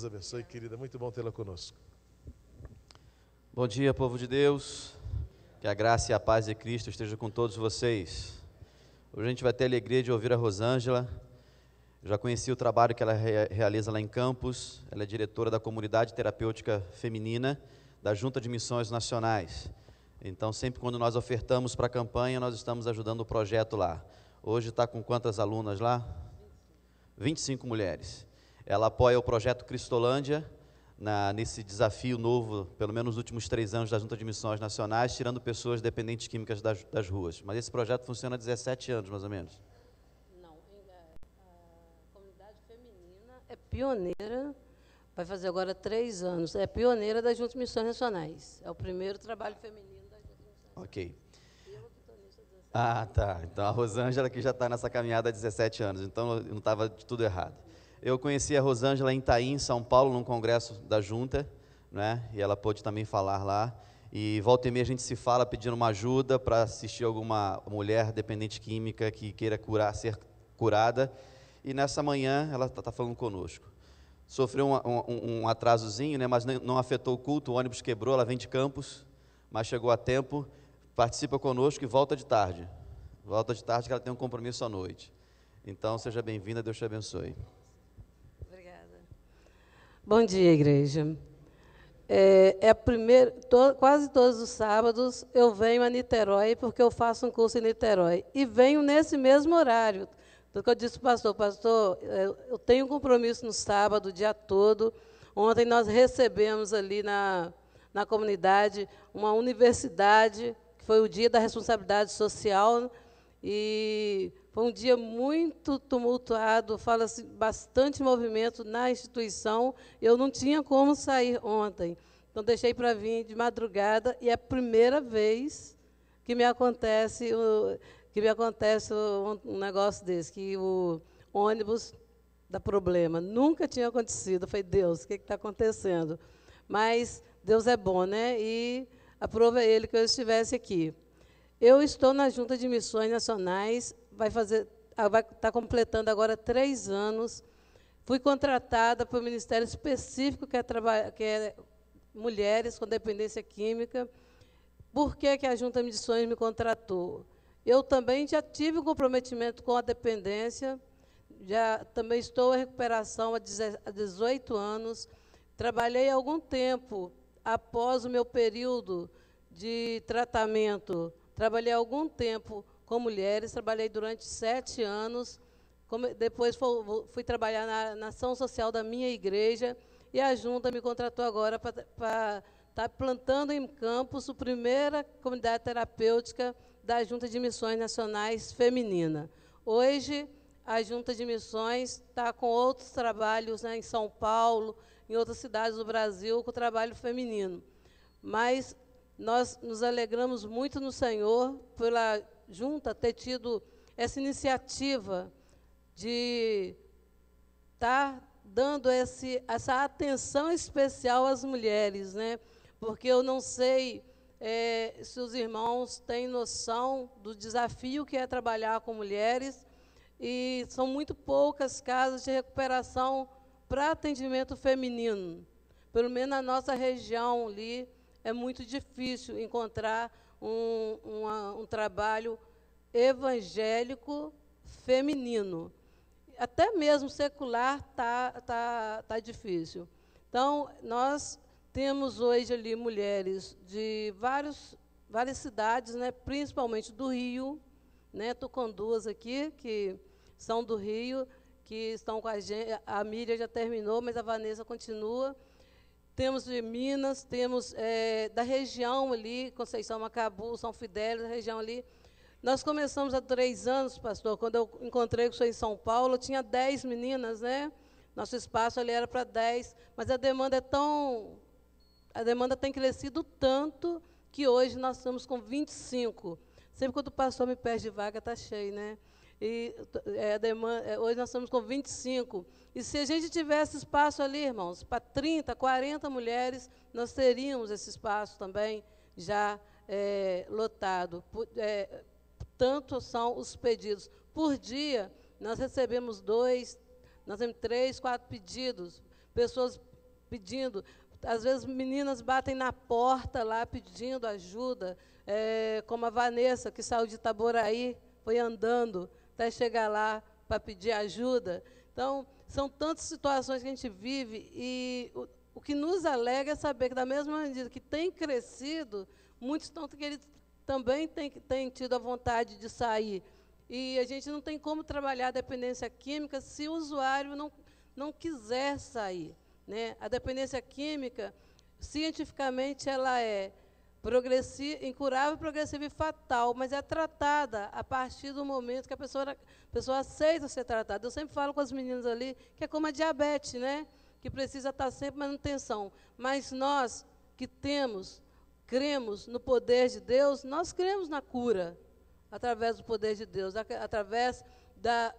Deus abençoe, querida. Muito bom tê-la conosco. Bom dia, povo de Deus. Que a graça e a paz de Cristo estejam com todos vocês. Hoje a gente vai ter a alegria de ouvir a Rosângela. já conheci o trabalho que ela re realiza lá em Campos. Ela é diretora da Comunidade Terapêutica Feminina da Junta de Missões Nacionais. Então, sempre quando nós ofertamos para a campanha, nós estamos ajudando o projeto lá. Hoje está com quantas alunas lá? 25 mulheres. Ela apoia o projeto Cristolândia na, nesse desafio novo, pelo menos nos últimos três anos, da Junta de Missões Nacionais, tirando pessoas dependentes químicas das, das ruas. Mas esse projeto funciona há 17 anos, mais ou menos. Não, é, a comunidade feminina é pioneira, vai fazer agora três anos, é pioneira da Junta de Missões Nacionais. É o primeiro trabalho feminino da Junta de Missões Nacionais. Ok. Ah, tá. Então a Rosângela que já está nessa caminhada há 17 anos, então não estava de tudo errado. Eu conheci a Rosângela em Itaim, São Paulo, num congresso da junta, né? e ela pôde também falar lá. E volta e meia a gente se fala pedindo uma ajuda para assistir alguma mulher dependente química que queira curar, ser curada. E nessa manhã ela está tá falando conosco. Sofreu um, um, um, atrasozinho, né, mas não afetou o culto, o ônibus quebrou, ela vem de Campos, mas chegou a tempo, participa conosco e volta de tarde. Volta de tarde que ela tem um compromisso à noite. Então seja bem-vinda, Deus te abençoe. Bom dia, igreja. É, é primeiro, to, quase todos os sábados eu venho a Niterói, porque eu faço um curso em Niterói. E venho nesse mesmo horário. Então eu disse para o pastor, pastor, é, eu tenho um compromisso no sábado, o dia todo. Ontem nós recebemos ali na, na comunidade uma universidade, que foi o dia da responsabilidade social, e foi um dia muito tumultuado, fala-se bastante movimento na instituição. Eu não tinha como sair ontem. Então, deixei para vir de madrugada e é a primeira vez que me acontece, que me acontece um negócio desse, que o ônibus dá problema. Nunca tinha acontecido. Eu falei, Deus, o que é está acontecendo? Mas Deus é bom, né? E aprova Ele que eu estivesse aqui. Eu estou na Junta de Missões Nacionais vai fazer, ah, vai estar tá completando agora três anos. Fui contratada para o ministério específico que é, que é mulheres com dependência química. Por que, que a Junta de Missões me contratou? Eu também já tive um comprometimento com a dependência, já também estou em recuperação há 18 anos. Trabalhei algum tempo após o meu período de tratamento, trabalhei algum tempo com mulheres. Trabalhei durante sete anos. Depois fui trabalhar na, na ação social da minha igreja. E a junta me contratou agora para estar tá plantando em campos a primeira comunidade terapêutica da Junta de Missões Nacionais Feminina. Hoje, a Junta de Missões está com outros trabalhos né, em São Paulo, em outras cidades do Brasil, com o trabalho feminino. Mas nós nos alegramos muito no Senhor pela junta ter tido essa iniciativa de estar tá dando esse, essa atenção especial às mulheres, né? Porque eu não sei é, se os irmãos têm noção do desafio que é trabalhar com mulheres e são muito poucas casas de recuperação para atendimento feminino. Pelo menos na nossa região ali é muito difícil encontrar um, uma, um trabalho evangélico feminino. Até mesmo secular está tá, tá difícil. Então, nós temos hoje ali mulheres de vários, várias cidades, né, principalmente do Rio. Né, estou com duas aqui, que são do Rio, que estão com a gente. A Miriam já terminou, mas a Vanessa continua temos de Minas, temos é, da região ali, Conceição Macabu, São Fidélis, da região ali. Nós começamos há três anos, pastor, quando eu encontrei com o senhor em São Paulo, tinha dez meninas, né? Nosso espaço ali era para dez, mas a demanda é tão... A demanda tem crescido tanto que hoje nós estamos com 25. Sempre quando o pastor me perde vaga, está cheio, né? E é, demanda, é, hoje nós estamos com 25. E se a gente tivesse espaço ali, irmãos, para 30, 40 mulheres, nós teríamos esse espaço também já é, lotado. É, tanto são os pedidos. Por dia, nós recebemos dois, nós temos três, quatro pedidos. Pessoas pedindo. Às vezes, meninas batem na porta lá pedindo ajuda, é, como a Vanessa, que saiu de Itaboraí, foi andando até chegar lá para pedir ajuda. Então, são tantas situações que a gente vive e o, o que nos alegra é saber que, da mesma medida que tem crescido, muitos estão que eles também têm, têm tido a vontade de sair. E a gente não tem como trabalhar a dependência química se o usuário não, não quiser sair. Né? A dependência química, cientificamente, ela é incurável, progressiva e fatal, mas é tratada a partir do momento que a pessoa, a pessoa aceita ser tratada. Eu sempre falo com as meninas ali que é como a diabetes, né? Que precisa estar sempre manutenção. Mas nós que temos, cremos no poder de Deus, nós cremos na cura através do poder de Deus, através da,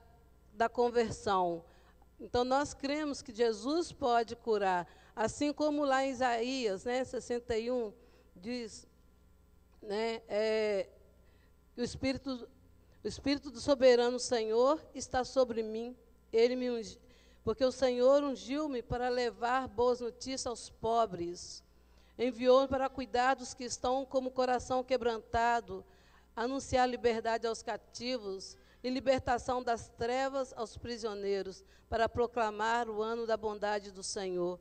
da conversão. Então nós cremos que Jesus pode curar, assim como lá em Isaías, né, 61, diz né, é, o Espírito, o Espírito do Soberano Senhor está sobre mim, ele me porque o Senhor ungiu-me para levar boas notícias aos pobres, enviou-me para cuidar dos que estão como o coração quebrantado, anunciar liberdade aos cativos e libertação das trevas aos prisioneiros, para proclamar o ano da bondade do Senhor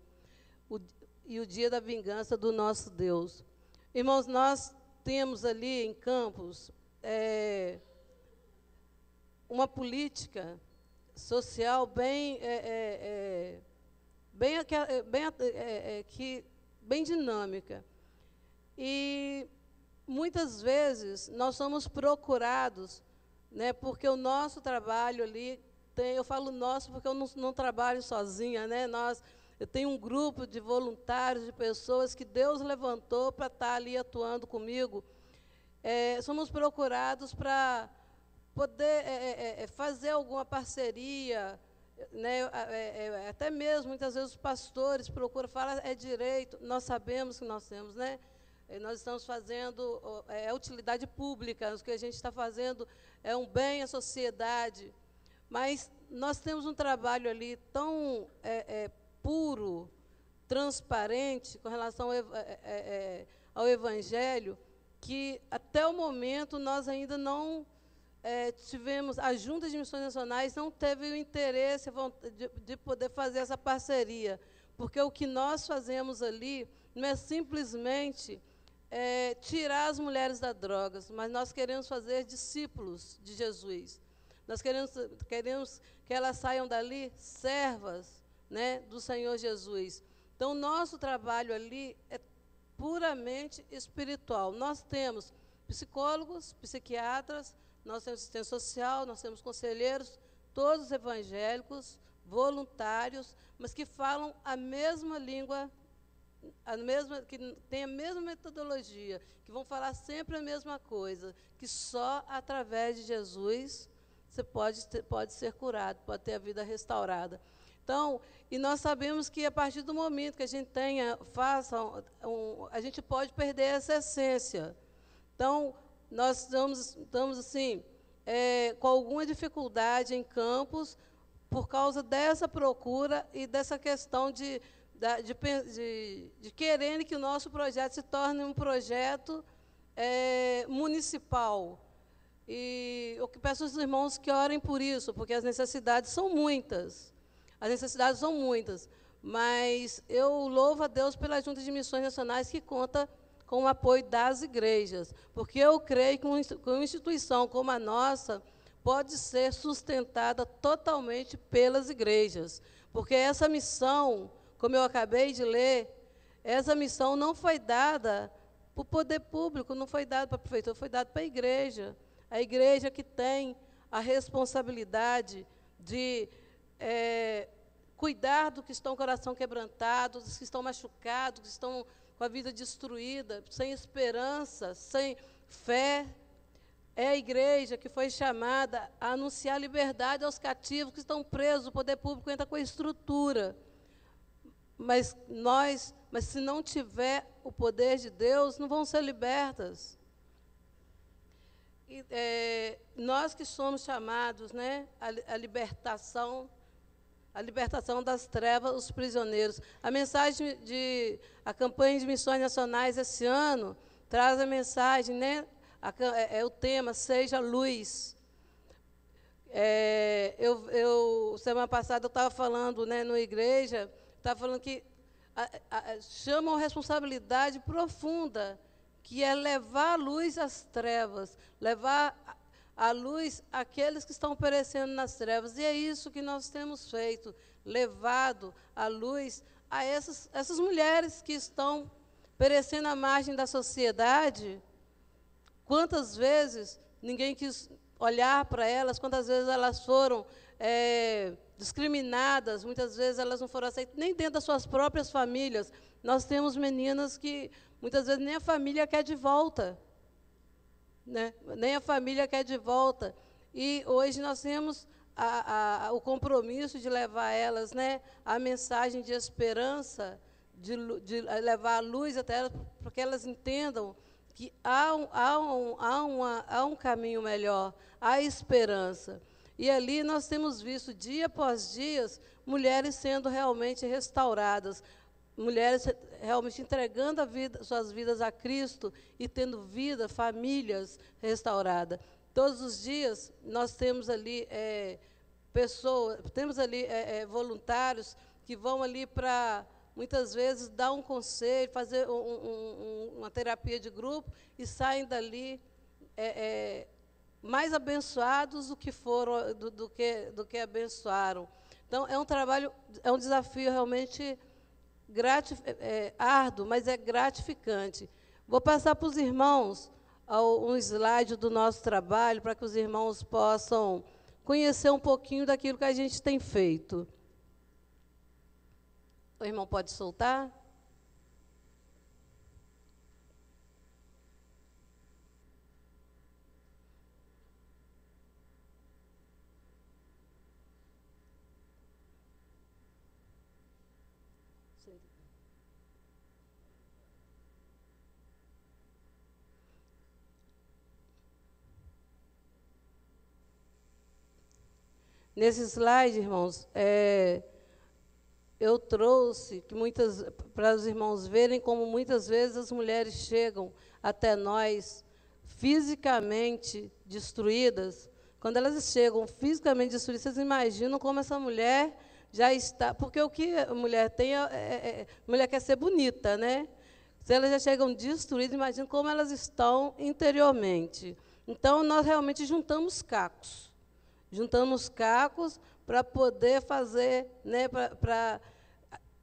o, e o dia da vingança do nosso Deus, Irmãos, nós temos ali em Campos é, uma política social bem, é, é, é bem, é, bem, é, que, bem dinâmica. E muitas vezes nós somos procurados, né, porque o nosso trabalho ali tem, eu falo nosso porque eu não, não trabalho sozinha, né, nós eu tenho um grupo de voluntários, de pessoas que Deus levantou para estar tá ali atuando comigo. É, somos procurados para poder é é, é, é, fazer alguma parceria, né, é, até mesmo muitas vezes os pastores procuram, falar é direito, nós sabemos que nós temos, né? Nós estamos fazendo é, utilidade pública, o que a gente está fazendo é um bem à sociedade, mas nós temos um trabalho ali tão é, é, puro, transparente com relação ao, é, é, é, ao Evangelho, que até o momento nós ainda não é, tivemos, a Junta de Missões Nacionais não teve o interesse de, de poder fazer essa parceria, porque o que nós fazemos ali não é simplesmente é, tirar as mulheres da drogas, mas nós queremos fazer discípulos de Jesus. Nós queremos, queremos que elas saiam dali servas, né, do Senhor Jesus. Então, nosso trabalho ali é puramente espiritual. Nós temos psicólogos, psiquiatras, nós temos assistência social, nós temos conselheiros, todos evangélicos, voluntários, mas que falam a mesma língua, a mesma, que têm a mesma metodologia, que vão falar sempre a mesma coisa, que só através de Jesus você pode, pode ser curado, pode ter a vida restaurada. Então, e nós sabemos que a partir do momento que a gente tenha, faça, um, a gente pode perder essa essência. Então, nós estamos, estamos assim, é, com alguma dificuldade em campos por causa dessa procura e dessa questão de, de, de, de quererem que o nosso projeto se torne um projeto é, municipal. E eu peço aos irmãos que orem por isso, porque as necessidades são muitas. As necessidades são muitas, mas eu louvo a Deus pela Junta de Missões Nacionais que conta com o apoio das igrejas, porque eu creio que uma instituição como a nossa pode ser sustentada totalmente pelas igrejas, porque essa missão, como eu acabei de ler, essa missão não foi dada para o poder público, não foi dada para a prefeitura, foi dada para a igreja. A igreja que tem a responsabilidade de é, cuidar do que estão com o coração quebrantado, dos que estão machucados, que estão com a vida destruída, sem esperança, sem fé. É a igreja que foi chamada a anunciar liberdade aos cativos que estão presos. O poder público entra com a estrutura. Mas nós, mas se não tiver o poder de Deus, não vão ser libertas. E, é, nós que somos chamados né, à, à libertação a libertação das trevas, os prisioneiros. A mensagem de a campanha de missões nacionais esse ano traz a mensagem, né? A, é, é, o tema seja luz. É, eu, eu, semana passada eu estava falando, né, na igreja, estava falando que a, a, chama uma responsabilidade profunda que é levar a luz às trevas, levar à luz aqueles que estão perecendo nas trevas. E é isso que nós temos feito, levado à luz a essas, essas mulheres que estão perecendo à margem da sociedade. Quantas vezes ninguém quis olhar para elas, quantas vezes elas foram é, discriminadas, muitas vezes elas não foram aceitas, nem dentro das suas próprias famílias. Nós temos meninas que muitas vezes nem a família quer de volta né? nem a família quer de volta. E hoje nós temos a, a, o compromisso de levar elas né, a mensagem de esperança, de, de eh, levar a luz até elas, para que elas entendam que há um, há, um, há, uma, há um caminho melhor, há esperança. E ali nós temos visto, dia após dia, mulheres sendo realmente restauradas, mulheres realmente entregando vida, suas vidas a Cristo e tendo vida, famílias restaurada. Todos os dias nós temos ali é, pessoas, temos ali é, é, voluntários que vão ali para muitas vezes dar um conselho, fazer um, um, uma terapia de grupo e saem dali é, é, mais abençoados do que foram, do, do, que, do que abençoaram. Então é um trabalho, é um desafio realmente gratif, é, é, árduo, mas é gratificante. Vou passar para os irmãos ao, um slide do nosso trabalho, para que os irmãos possam conhecer um pouquinho daquilo que a gente tem feito. O irmão pode soltar? Nesse slide, irmãos, é, eu trouxe que muitas para os irmãos verem como muitas vezes as mulheres chegam até nós fisicamente destruídas. Quando elas chegam fisicamente destruídas, vocês imaginam como essa mulher já está, porque o que a mulher tem é, é, é mulher quer ser bonita, né? Se elas já chegam destruídas, imagina como elas estão interiormente. Então nós realmente juntamos cacos juntando os cacos para poder fazer, né, para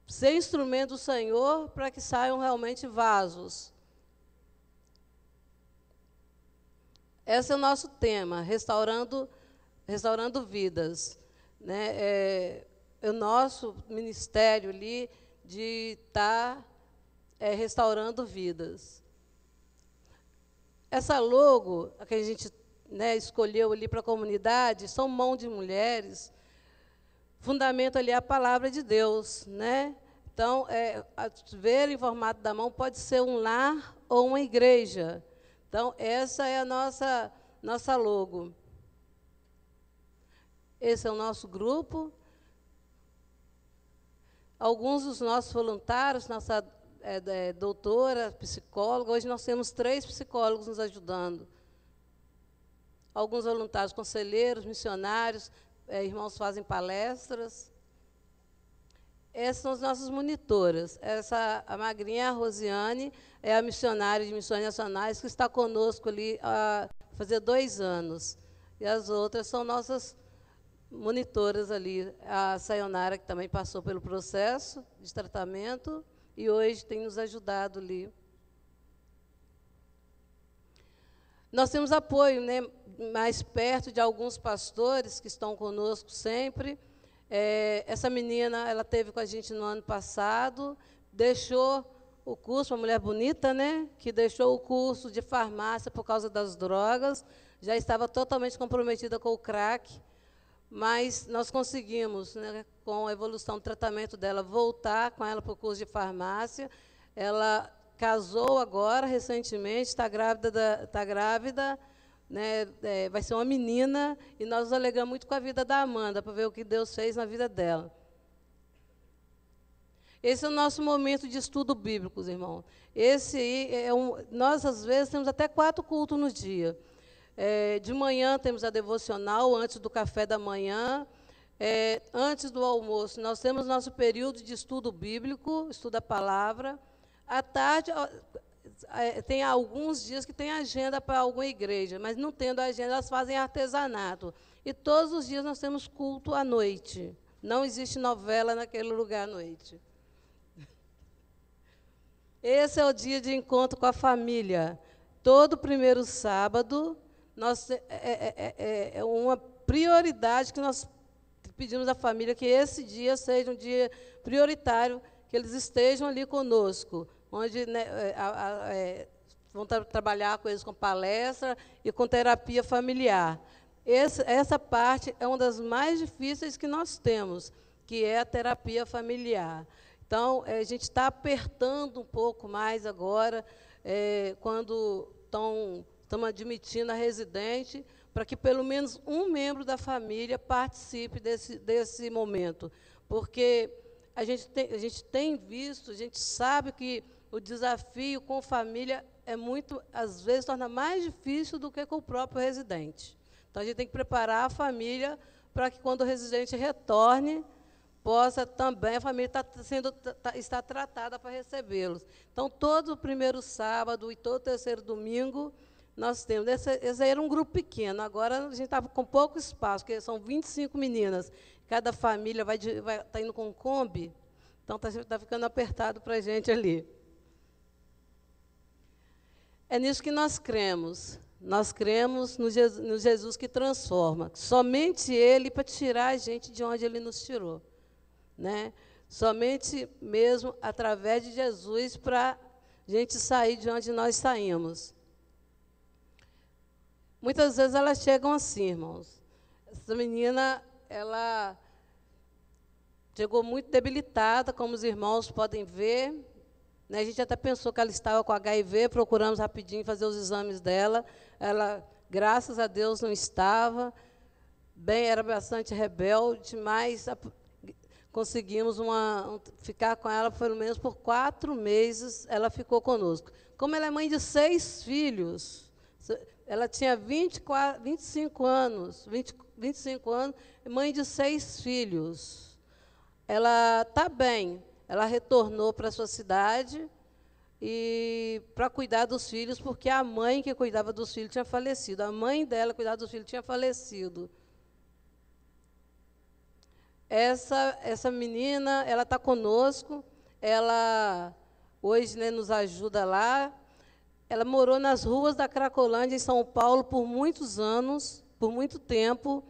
ser instrumento do Senhor para que saiam realmente vasos. Esse é o nosso tema, restaurando, restaurando vidas. Né? É, é o nosso ministério ali de estar tá, é, restaurando vidas. Essa logo que a gente né, escolheu ali para a comunidade, são mão de mulheres, fundamento ali é a palavra de Deus. Né? Então, é, ver em formato da mão pode ser um lar ou uma igreja. Então, essa é a nossa, nossa logo. Esse é o nosso grupo. Alguns dos nossos voluntários, nossa é, é doutora, psicóloga, hoje nós temos três psicólogos nos ajudando alguns voluntários, conselheiros, missionários, é, irmãos fazem palestras. Essas são as nossas monitoras. Essa a magrinha a Rosiane é a missionária de missões nacionais que está conosco ali há fazer dois anos. E as outras são nossas monitoras ali. A Sayonara, que também passou pelo processo de tratamento e hoje tem nos ajudado ali Nós temos apoio né, mais perto de alguns pastores que estão conosco sempre. É, essa menina, ela teve com a gente no ano passado, deixou o curso, uma mulher bonita, né? Que deixou o curso de farmácia por causa das drogas, já estava totalmente comprometida com o crack, mas nós conseguimos, né, com a evolução do tratamento dela, voltar com ela para o curso de farmácia. Ela casou agora recentemente, está grávida, da, tá grávida né, é, vai ser uma menina, e nós nos alegramos muito com a vida da Amanda, para ver o que Deus fez na vida dela. Esse é o nosso momento de estudo bíblico, irmãos. Esse é um, nós às vezes temos até quatro cultos no dia. É, de manhã temos a devocional antes do café da manhã, é, antes do almoço nós temos nosso período de estudo bíblico, estudo a palavra. À tarde, tem alguns dias que tem agenda para alguma igreja, mas não tendo agenda, elas fazem artesanato. E todos os dias nós temos culto à noite. Não existe novela naquele lugar à noite. Esse é o dia de encontro com a família. Todo primeiro sábado, nós, é, é, é uma prioridade que nós pedimos à família que esse dia seja um dia prioritário, que eles estejam ali conosco onde né, é, a, a, é, vão tra trabalhar com eles com palestra e com terapia familiar. Esse, essa parte é uma das mais difíceis que nós temos, que é a terapia familiar. Então, é, a gente está apertando um pouco mais agora, é, quando estamos admitindo a residente, para que pelo menos um membro da família participe desse, desse momento. Porque a gente, tem, a gente tem visto, a gente sabe que o desafio com família é muito, às vezes, torna mais difícil do que com o próprio residente. Então, a gente tem que preparar a família para que, quando o residente retorne, possa também, a família está sendo tá, tá, está tratada para recebê-los. Então, todo o primeiro sábado e todo o terceiro domingo, nós temos. Esse, esse era um grupo pequeno, agora a gente está com pouco espaço, porque são 25 meninas. Cada família vai vai, tá indo com um Kombi, então está tá ficando apertado para a gente ali. É nisso que nós cremos. Nós cremos no Jesus, no Jesus que transforma. Somente Ele para tirar a gente de onde Ele nos tirou. Né? Somente mesmo através de Jesus para a gente sair de onde nós saímos. Muitas vezes elas chegam assim, irmãos. Essa menina, ela chegou muito debilitada, como os irmãos podem ver, né, a gente até pensou que ela estava com HIV, procuramos rapidinho fazer os exames dela. Ela, graças a Deus, não estava. Bem, era bastante rebelde, mas a, conseguimos uma, um, ficar com ela pelo menos por quatro meses. Ela ficou conosco. Como ela é mãe de seis filhos, ela tinha 24, 25 anos, 20, 25 anos, mãe de seis filhos. Ela está bem, ela retornou para sua cidade e para cuidar dos filhos, porque a mãe que cuidava dos filhos tinha falecido. A mãe dela cuidava dos filhos tinha falecido. Essa essa menina, ela está conosco. Ela hoje né, nos ajuda lá. Ela morou nas ruas da Cracolândia em São Paulo por muitos anos, por muito tempo.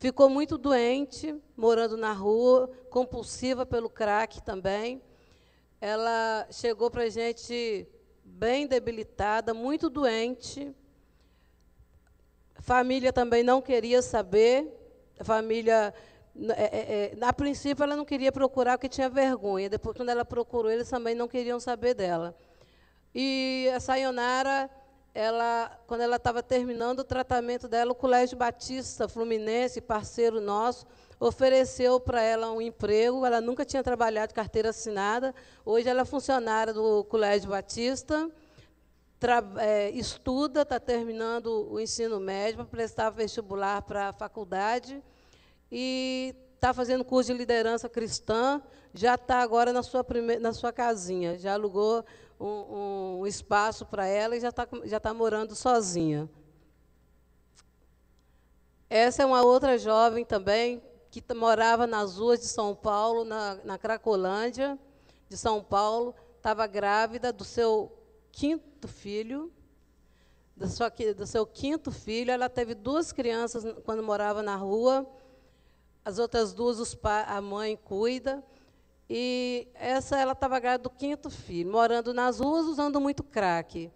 Ficou muito doente, morando na rua, compulsiva pelo crack também. Ela chegou para a gente bem debilitada, muito doente. Família também não queria saber. A família, é, é, é, a princípio, ela não queria procurar porque tinha vergonha. Depois, quando ela procurou, eles também não queriam saber dela. E a Sayonara ela, quando ela estava terminando o tratamento dela, o Colégio Batista Fluminense, parceiro nosso, ofereceu para ela um emprego. Ela nunca tinha trabalhado de carteira assinada. Hoje ela é funcionária do Colégio Batista, é, estuda, está terminando o ensino médio para prestar vestibular para a faculdade e está fazendo curso de liderança cristã. Já está agora na sua, prime... na sua casinha, já alugou um, um espaço para ela e já está já tá morando sozinha. Essa é uma outra jovem também que morava nas ruas de São Paulo, na, na Cracolândia de São Paulo, estava grávida do seu quinto filho. Do seu, do seu quinto filho, ela teve duas crianças quando morava na rua. As outras duas a mãe cuida. E essa ela estava grávida do quinto filho, morando nas ruas, usando muito crack.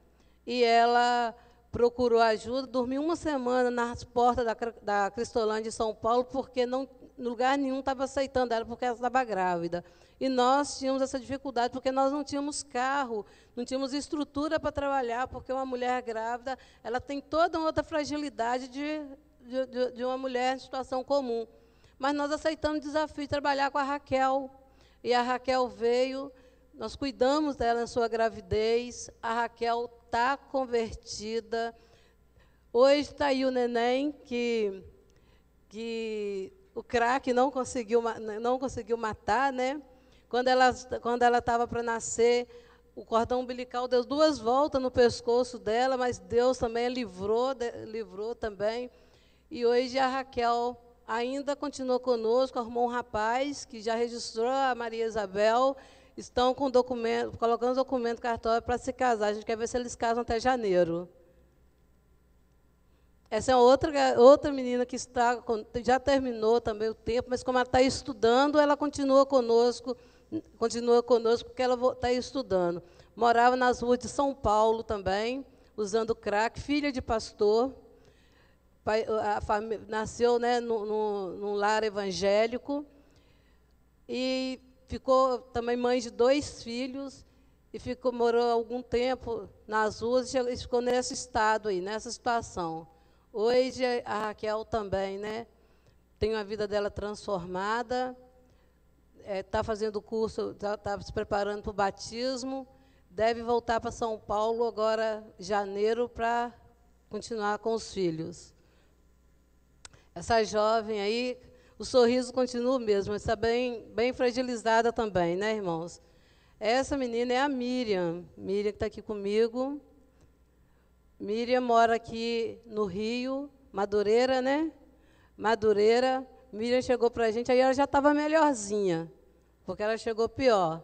E ela procurou ajuda, dormiu uma semana nas portas da, da Cristolândia de São Paulo, porque não, lugar nenhum estava aceitando ela, porque ela estava grávida. E nós tínhamos essa dificuldade, porque nós não tínhamos carro, não tínhamos estrutura para trabalhar, porque uma mulher grávida, ela tem toda uma outra fragilidade de, de, de uma mulher em situação comum. Mas nós aceitamos o desafio de trabalhar com a Raquel, e a Raquel veio, nós cuidamos dela na sua gravidez. A Raquel está convertida. Hoje está aí o neném que, que o craque não conseguiu, não conseguiu matar, né? Quando ela quando ela estava para nascer, o cordão umbilical deu duas voltas no pescoço dela, mas Deus também livrou, livrou também. E hoje a Raquel ainda continuou conosco, arrumou um rapaz que já registrou a Maria Isabel, estão com documento, colocando documento cartório para se casar. A gente quer ver se eles casam até janeiro. Essa é outra, outra menina que está, já terminou também o tempo, mas como ela está estudando, ela continua conosco, continua conosco porque ela está estudando. Morava nas ruas de São Paulo também, usando crack, filha de pastor. Pai, a, nasceu né, no, no, num lar evangélico e ficou também mãe de dois filhos e ficou, morou algum tempo nas ruas e ficou nesse estado aí, nessa situação. Hoje a Raquel também, né? Tem a vida dela transformada, está é, tá fazendo curso, está tá se preparando para o batismo, deve voltar para São Paulo agora, janeiro, para continuar com os filhos essa jovem aí, o sorriso continua o mesmo, está bem, bem fragilizada também, né, irmãos? Essa menina é a Miriam. Miriam que está aqui comigo. Miriam mora aqui no Rio, Madureira, né? Madureira. Miriam chegou para a gente, aí ela já estava melhorzinha, porque ela chegou pior.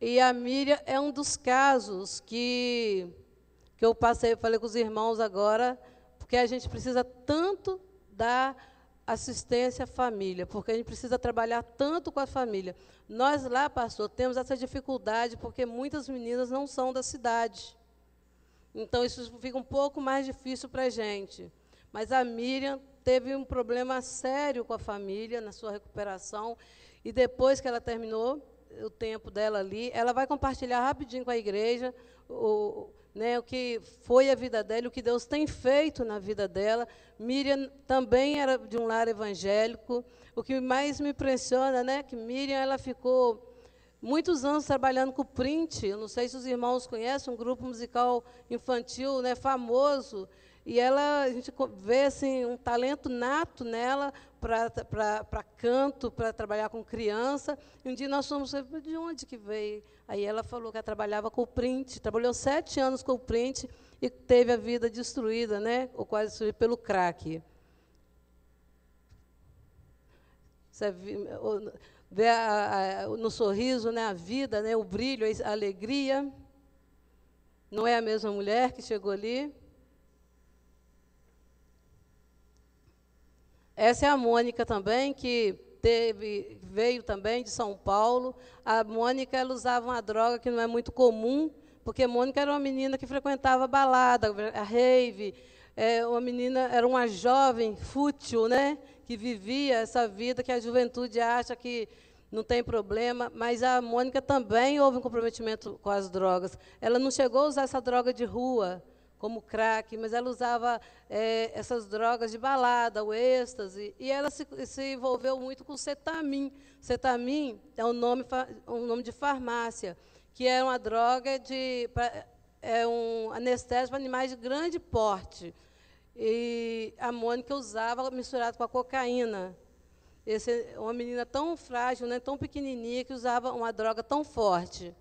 E a Miriam é um dos casos que, que eu passei, falei com os irmãos agora, porque a gente precisa tanto dar assistência à família, porque a gente precisa trabalhar tanto com a família. Nós lá, pastor, temos essa dificuldade porque muitas meninas não são da cidade. Então isso fica um pouco mais difícil para a gente. Mas a Miriam teve um problema sério com a família na sua recuperação e depois que ela terminou o tempo dela ali, ela vai compartilhar rapidinho com a igreja o, né, o que foi a vida dela, o que Deus tem feito na vida dela. Miriam também era de um lar evangélico. O que mais me impressiona, né, que Miriam ela ficou muitos anos trabalhando com o print. Eu não sei se os irmãos conhecem um grupo musical infantil, né, famoso. E ela, a gente vê assim, um talento nato nela para canto, para trabalhar com criança. E um dia nós fomos, de onde que veio? Aí ela falou que ela trabalhava com o print, trabalhou sete anos com o print e teve a vida destruída, né? ou quase destruída, pelo crack. Você vê a, a, no sorriso né, a vida, né, o brilho, a alegria. Não é a mesma mulher que chegou ali. Essa é a Mônica também, que teve, veio também de São Paulo. A Mônica ela usava uma droga que não é muito comum, porque Mônica era uma menina que frequentava balada, a rave, é, uma menina, era uma jovem fútil, né, que vivia essa vida que a juventude acha que não tem problema, mas a Mônica também houve um comprometimento com as drogas. Ela não chegou a usar essa droga de rua, como crack, mas ela usava é, essas drogas de balada, o êxtase, e ela se, se envolveu muito com cetamin. Cetamin é um nome, um nome de farmácia, que é uma droga de pra, é um anestésico para animais de grande porte. E a Mônica usava misturado com a cocaína. Esse, uma menina tão frágil, né, tão pequenininha, que usava uma droga tão forte.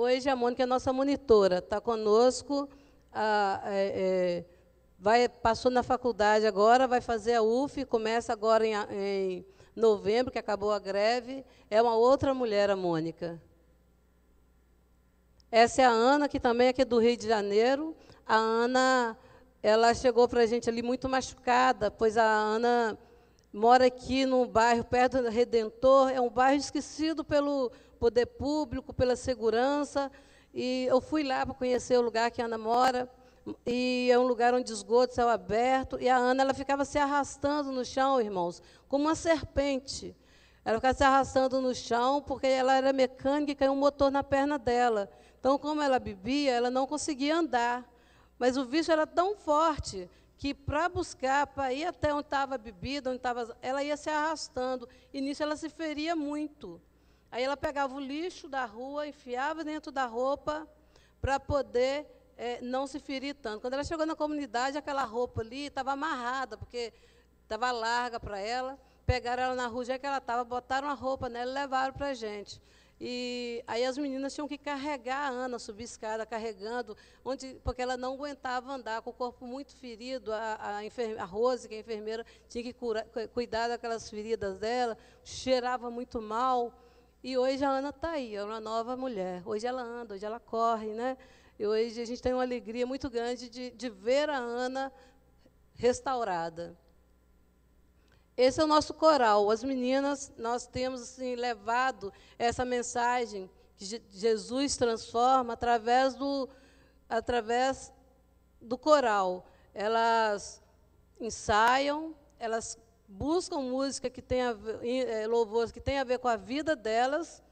Hoje a Mônica é nossa monitora, está conosco, a, é, é, vai, passou na faculdade agora, vai fazer a UF, começa agora em, em novembro, que acabou a greve. É uma outra mulher, a Mônica. Essa é a Ana, que também é aqui do Rio de Janeiro. A Ana, ela chegou para a gente ali muito machucada, pois a Ana mora aqui num bairro perto do Redentor, é um bairro esquecido pelo, poder público, pela segurança. E eu fui lá para conhecer o lugar que a Ana mora, e é um lugar onde esgoto, céu aberto, e a Ana ela ficava se arrastando no chão, irmãos, como uma serpente. Ela ficava se arrastando no chão porque ela era mecânica e caiu um motor na perna dela. Então, como ela bebia, ela não conseguia andar. Mas o vício era tão forte que para buscar, para ir até onde estava a bebida, onde estava, ela ia se arrastando. E nisso ela se feria muito. Aí ela pegava o lixo da rua, enfiava dentro da roupa para poder é, não se ferir tanto. Quando ela chegou na comunidade, aquela roupa ali estava amarrada, porque estava larga para ela. Pegaram ela na rua, já que ela estava, botaram a roupa nela e levaram para a gente. E aí as meninas tinham que carregar a Ana, subir a escada, carregando, onde, porque ela não aguentava andar, com o corpo muito ferido. A, a, enferme, a Rose, que é a enfermeira, tinha que cura, cuidar daquelas feridas dela, cheirava muito mal. E hoje a Ana está aí, é uma nova mulher. Hoje ela anda, hoje ela corre, né? E hoje a gente tem uma alegria muito grande de, de ver a Ana restaurada. Esse é o nosso coral. As meninas, nós temos assim, levado essa mensagem que Jesus transforma através do, através do coral. Elas ensaiam, elas buscam música que tenha é, louvores que tenha a ver com a vida delas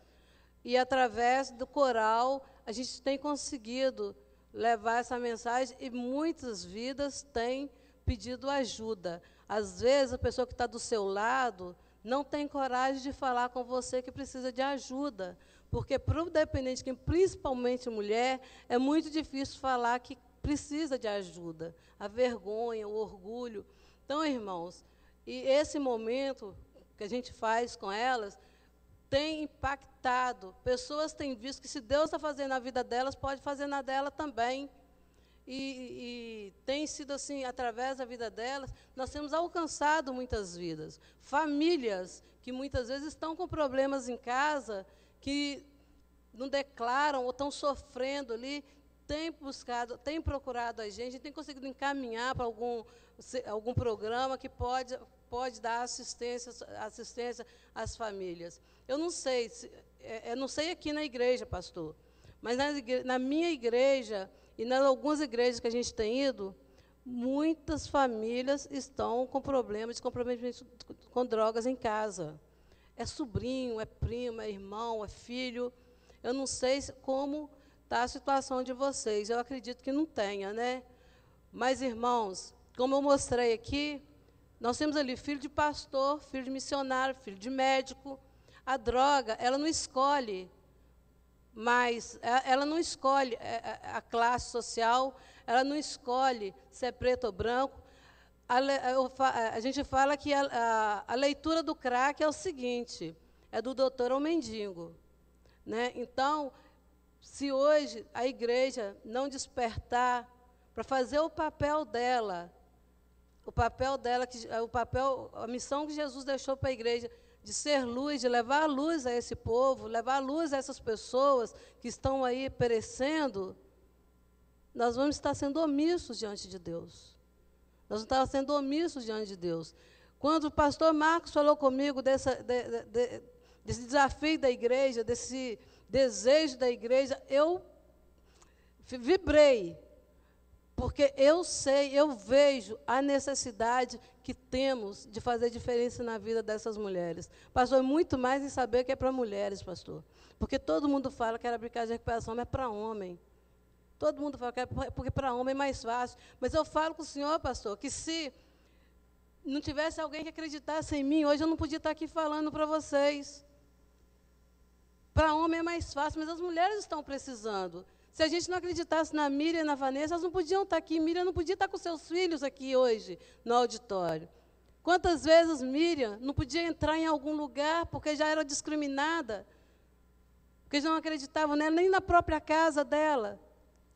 e através do coral a gente tem conseguido levar essa mensagem e muitas vidas têm pedido ajuda. Às vezes a pessoa que está do seu lado não tem coragem de falar com você que precisa de ajuda, porque para o dependente, principalmente mulher, é muito difícil falar que precisa de ajuda. A vergonha, o orgulho. Então, irmãos, e esse momento que a gente faz com elas tem impactado. Pessoas têm visto que se Deus está fazendo na vida delas, pode fazer na dela também. E, e, tem sido assim, através da vida delas, nós temos alcançado muitas vidas. Famílias que muitas vezes estão com problemas em casa, que não declaram ou estão sofrendo ali, têm buscado, têm procurado a gente, têm conseguido encaminhar para algum, algum programa que pode pode dar assistência, assistência às famílias. Eu não sei, se, eu é, é, não sei aqui na igreja, pastor, mas na, na minha igreja e nas algumas igrejas que a gente tem ido, muitas famílias estão com problemas de comprometimento com drogas em casa. É sobrinho, é primo, é irmão, é filho. Eu não sei como está a situação de vocês. Eu acredito que não tenha, né? Mas, irmãos, como eu mostrei aqui, nós temos ali filho de pastor, filho de missionário, filho de médico. A droga, ela não escolhe, mas é, ela não escolhe é, é, a classe social, ela não escolhe se é preto ou branco. A, a, gente fala que a, a, leitura do crack é o seguinte: é do doutor ao mendigo. Né? Então, se hoje a igreja não despertar para fazer o papel dela o papel dela, que, é, o papel, a missão que Jesus deixou para a igreja de ser luz, de levar luz a esse povo, levar luz a essas pessoas que estão aí perecendo, nós vamos estar sendo omissos diante de Deus. Nós vamos estar sendo omissos diante de Deus. Quando o pastor Marcos falou comigo dessa, de, de, desse desafio da igreja, desse desejo da igreja, eu vibrei, porque eu sei, eu vejo a necessidade que temos de fazer diferença na vida dessas mulheres. Pastor, é muito mais em saber que é para mulheres, pastor. Porque todo mundo fala que era brincadeira de recuperação, mas é para homem. Todo mundo fala que é porque para homem é mais fácil. Mas eu falo com o senhor, pastor, que se não tivesse alguém que acreditasse em mim, hoje eu não podia estar aqui falando para vocês. Para homem é mais fácil, mas as mulheres estão precisando. Se a gente não acreditasse na Miriam e na Vanessa, elas não podiam estar aqui. Miriam não podia estar com seus filhos aqui hoje, no auditório. Quantas vezes Miriam não podia entrar em algum lugar porque já era discriminada? Porque já não acreditavam nela, né, nem na própria casa dela.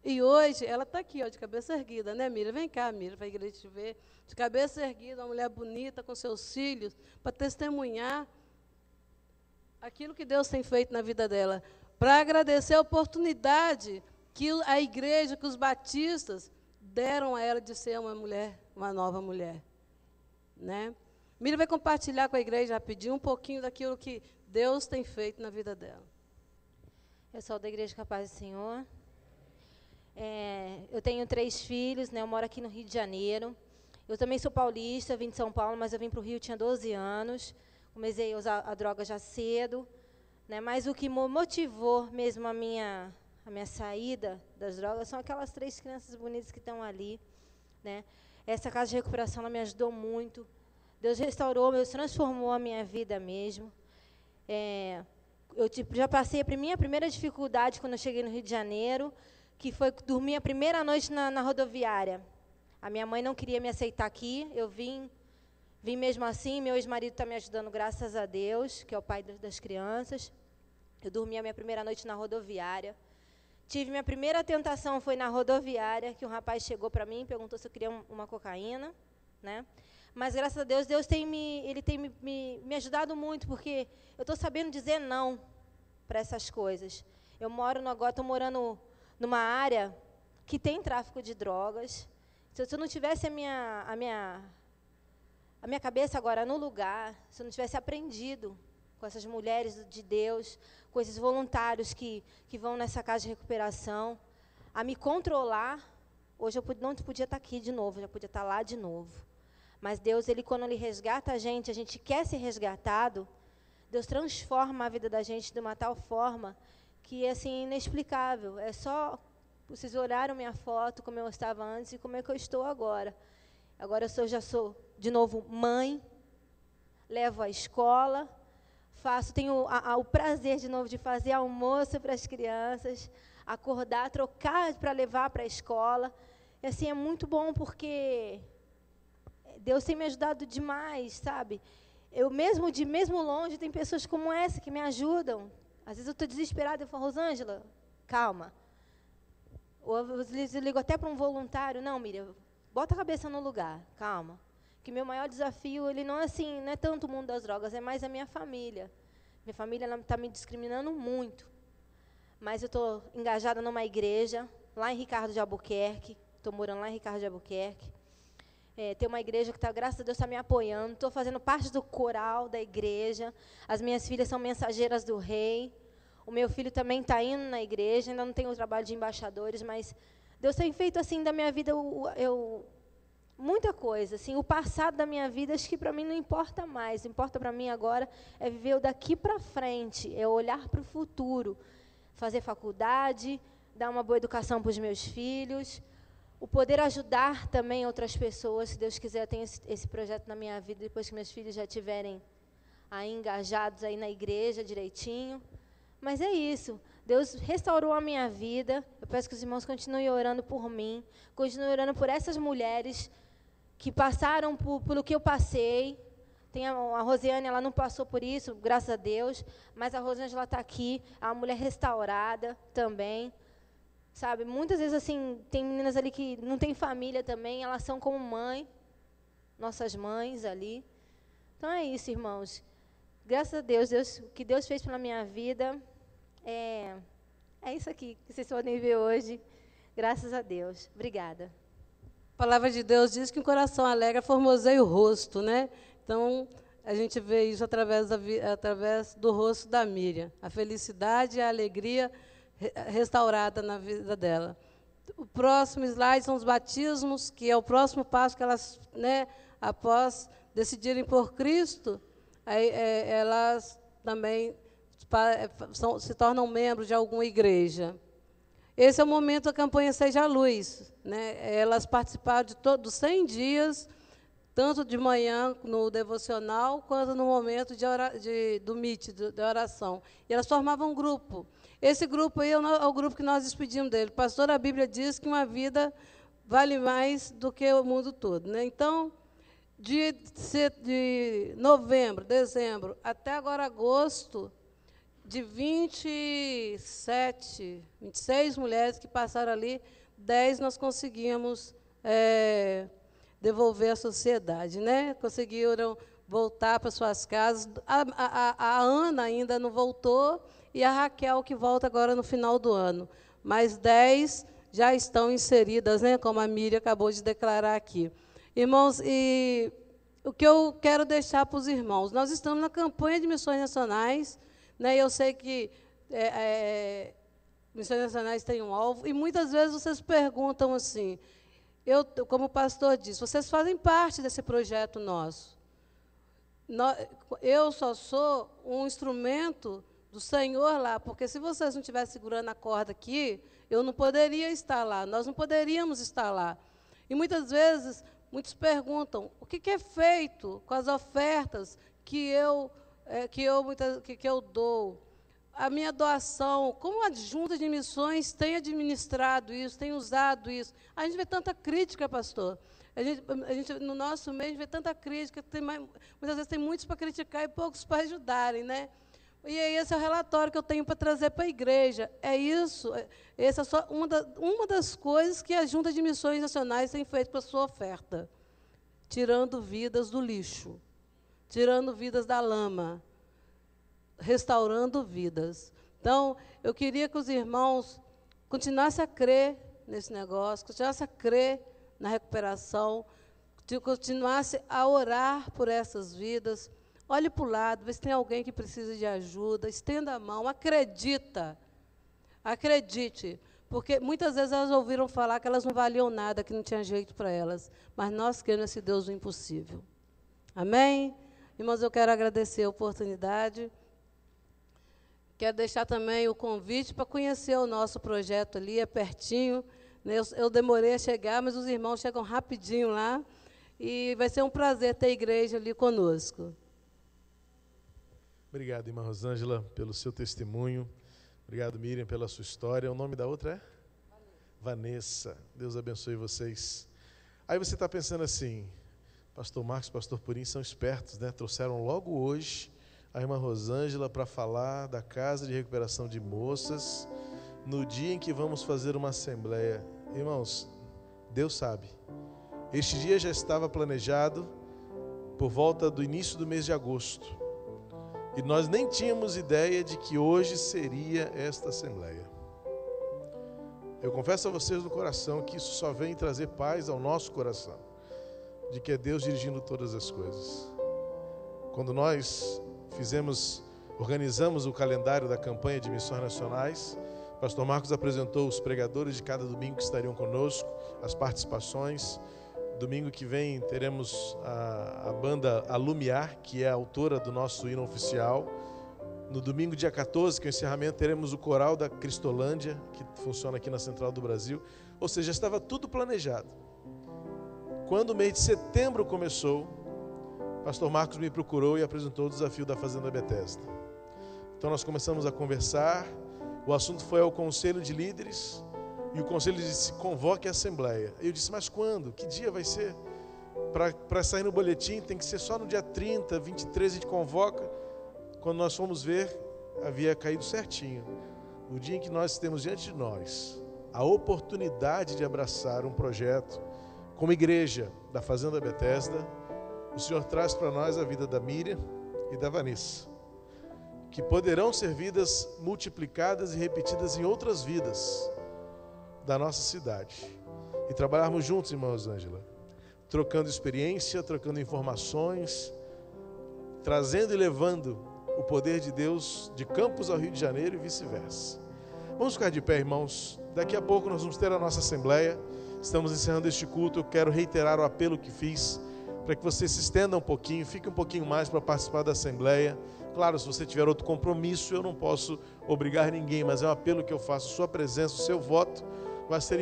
E hoje ela está aqui, ó, de cabeça erguida, né, Miriam? Vem cá, Miriam, para a igreja te ver. De cabeça erguida, uma mulher bonita, com seus filhos, para testemunhar aquilo que Deus tem feito na vida dela. Para agradecer a oportunidade que a igreja, que os batistas deram a ela de ser uma mulher, uma nova mulher. Né? Miriam vai compartilhar com a igreja rapidinho um pouquinho daquilo que Deus tem feito na vida dela. Eu sou da Igreja Capaz do Senhor. É, eu tenho três filhos, né? eu moro aqui no Rio de Janeiro. Eu também sou paulista, vim de São Paulo, mas eu vim para o Rio, tinha 12 anos. Comecei a usar a droga já cedo. Né? Mas o que motivou mesmo a minha a minha saída das drogas, são aquelas três crianças bonitas que estão ali. Né? Essa casa de recuperação me ajudou muito. Deus restaurou, Deus transformou a minha vida mesmo. É, eu tipo, já passei a minha primeira dificuldade quando eu cheguei no Rio de Janeiro, que foi dormir a primeira noite na, na rodoviária. A minha mãe não queria me aceitar aqui, eu vim, vim mesmo assim. Meu ex-marido está me ajudando, graças a Deus, que é o pai das crianças. Eu dormi a minha primeira noite na rodoviária. Tive minha primeira tentação foi na rodoviária, que um rapaz chegou para mim e perguntou se eu queria uma cocaína, né? Mas graças a Deus, Deus tem me, ele tem me, me, me ajudado muito, porque eu estou sabendo dizer não para essas coisas. Eu moro no, agora, estou morando numa área que tem tráfico de drogas. Se eu, se eu não tivesse a minha, a minha a minha cabeça agora no lugar, se eu não tivesse aprendido com essas mulheres de Deus, com esses voluntários que, que vão nessa casa de recuperação, a me controlar. Hoje eu não podia estar aqui de novo, já podia estar lá de novo. Mas Deus, ele quando ele resgata a gente, a gente quer ser resgatado, Deus transforma a vida da gente de uma tal forma que é assim inexplicável. É só vocês olharam minha foto, como eu estava antes e como é que eu estou agora. Agora eu sou, já sou de novo mãe, levo à escola, Faço, tenho a, a, o prazer de novo de fazer almoço para as crianças, acordar, trocar para levar para a escola. E assim é muito bom porque Deus tem me ajudado demais, sabe? Eu mesmo de mesmo longe tem pessoas como essa que me ajudam. Às vezes eu estou desesperada, eu falo, Rosângela, calma. Ou eu ligo até para um voluntário, não, Miriam, bota a cabeça no lugar, calma que meu maior desafio, ele não é assim, não é tanto o mundo das drogas, é mais a minha família. Minha família está me discriminando muito. Mas eu estou engajada numa igreja, lá em Ricardo de Albuquerque, estou morando lá em Ricardo de Albuquerque. É, tem uma igreja que está, graças a Deus, está me apoiando. Estou fazendo parte do coral da igreja. As minhas filhas são mensageiras do rei. O meu filho também está indo na igreja. Ainda não tenho o trabalho de embaixadores, mas Deus tem feito assim da minha vida. eu, eu muita coisa, assim, o passado da minha vida acho que para mim não importa mais, o importa para mim agora é viver o daqui para frente, é olhar para o futuro, fazer faculdade, dar uma boa educação para os meus filhos, o poder ajudar também outras pessoas, se Deus quiser, eu tenho esse, esse projeto na minha vida depois que meus filhos já tiverem aí engajados aí na igreja direitinho. Mas é isso. Deus restaurou a minha vida. Eu peço que os irmãos continuem orando por mim, continuem orando por essas mulheres que passaram por, pelo que eu passei. Tem a, a Rosiane, ela não passou por isso, graças a Deus, mas a ela está aqui, é uma mulher restaurada também. Sabe, muitas vezes assim, tem meninas ali que não tem família também, elas são como mãe, nossas mães ali. Então é isso, irmãos. Graças a Deus, Deus o que Deus fez pela minha vida é, é isso aqui que vocês podem ver hoje. Graças a Deus. Obrigada. A palavra de Deus diz que um coração alegre formoseia o rosto, né? Então, a gente vê isso através, da, através do rosto da Miriam. A felicidade e a alegria restaurada na vida dela. O próximo slide são os batismos, que é o próximo passo que elas, né, após decidirem por Cristo, aí, é, elas também é, são, se tornam membros de alguma igreja. Esse é o momento da campanha Seja Luz. Né? Elas participaram de todos 100 dias, tanto de manhã no devocional, quanto no momento de, ora, de do MIT, da oração. E elas formavam um grupo. Esse grupo aí é, é o grupo que nós despedimos dele. Pastor, a Bíblia diz que uma vida vale mais do que o mundo todo. Né? Então, de, de novembro, dezembro, até agora agosto, de 27, 26 mulheres que passaram ali, 10 nós conseguimos é, devolver à sociedade, né? Conseguiram voltar para suas casas. A, a, a, Ana ainda não voltou e a Raquel que volta agora no final do ano. Mas 10 já estão inseridas, né? Como a Miriam acabou de declarar aqui. Irmãos, e o que eu quero deixar para os irmãos, nós estamos na campanha de missões nacionais né? Eu sei que é, é, Missões Nacionais têm um alvo, e muitas vezes vocês perguntam assim, eu, como o pastor disse, vocês fazem parte desse projeto nosso. Eu só sou um instrumento do Senhor lá, porque se vocês não estivessem segurando a corda aqui, eu não poderia estar lá, nós não poderíamos estar lá. E muitas vezes, muitos perguntam: o que, que é feito com as ofertas que eu é, que, eu, que, que eu dou, a minha doação, como a junta de missões tem administrado isso, tem usado isso. A gente vê tanta crítica, pastor. A gente, a gente no nosso meio, vê tanta crítica, tem mais, muitas vezes tem muitos para criticar e poucos para ajudarem, né? E aí esse é o relatório que eu tenho para trazer para a igreja. É isso, é, essa é só uma, da, uma das coisas que a Junta de Missões Nacionais tem feito para a sua oferta, tirando vidas do lixo tirando vidas da lama, restaurando vidas. Então, eu queria que os irmãos continuassem a crer nesse negócio, continuassem a crer na recuperação, continuassem a orar por essas vidas. Olhe para o lado, vê se tem alguém que precisa de ajuda, estenda a mão, acredita. Acredite, porque muitas vezes elas ouviram falar que elas não valiam nada, que não tinha jeito para elas, mas nós queremos esse Deus do impossível. Amém? Irmãos, eu quero agradecer a oportunidade. Quero deixar também o convite para conhecer o nosso projeto ali, é pertinho. Né? Eu, demorei a chegar, mas os irmãos chegam rapidinho lá. E vai ser um prazer ter a igreja ali conosco. Obrigado, irmã Rosângela, pelo seu testemunho. Obrigado, Miriam, pela sua história. O nome da outra é? Vanessa. Deus abençoe vocês. Aí você está pensando assim, pastor Marcos e pastor Purim são espertos, né? Trouxeram logo hoje a irmã Rosângela para falar da Casa de Recuperação de Moças no dia em que vamos fazer uma assembleia. Irmãos, Deus sabe. Este dia já estava planejado por volta do início do mês de agosto. E nós nem tínhamos ideia de que hoje seria esta assembleia. Eu confesso a vocês do coração que isso só vem trazer paz ao nosso coração de que é Deus dirigindo todas as coisas. Quando nós fizemos, organizamos o calendário da campanha de missões nacionais, Pastor Marcos apresentou os pregadores de cada domingo que estariam conosco, as participações. Domingo que vem teremos a, a banda Alumiar, que é a autora do nosso hino oficial. No domingo, dia 14, que é o encerramento, teremos o coral da Cristolândia, que funciona aqui na Central do Brasil. Ou seja, estava tudo planejado. Quando o mês de setembro começou, pastor Marcos me procurou e apresentou o desafio da Fazenda Bethesda. Então nós começamos a conversar, o assunto foi ao conselho de líderes, e o conselho disse: convoque a assembleia. Eu disse: mas quando? Que dia vai ser? Para sair no boletim tem que ser só no dia 30, 23 a gente convoca. Quando nós fomos ver, havia caído certinho. O dia em que nós temos diante de nós a oportunidade de abraçar um projeto como igreja da Fazenda Bethesda, o Senhor traz para nós a vida da Miriam e da Vanessa, que poderão ser vidas multiplicadas e repetidas em outras vidas da nossa cidade. E trabalharmos juntos, irmãos Ângela, trocando experiência, trocando informações, trazendo e levando o poder de Deus de Campos ao Rio de Janeiro e vice-versa. Vamos ficar de pé, irmãos. Daqui a pouco nós vamos ter a nossa assembleia. Estamos encerrando este culto. Eu quero reiterar o apelo que fiz para que você se estenda um pouquinho, fique um pouquinho mais para participar da Assembleia. Claro, se você tiver outro compromisso, eu não posso obrigar ninguém, mas é um apelo que eu faço. Sua presença, o seu voto vai ser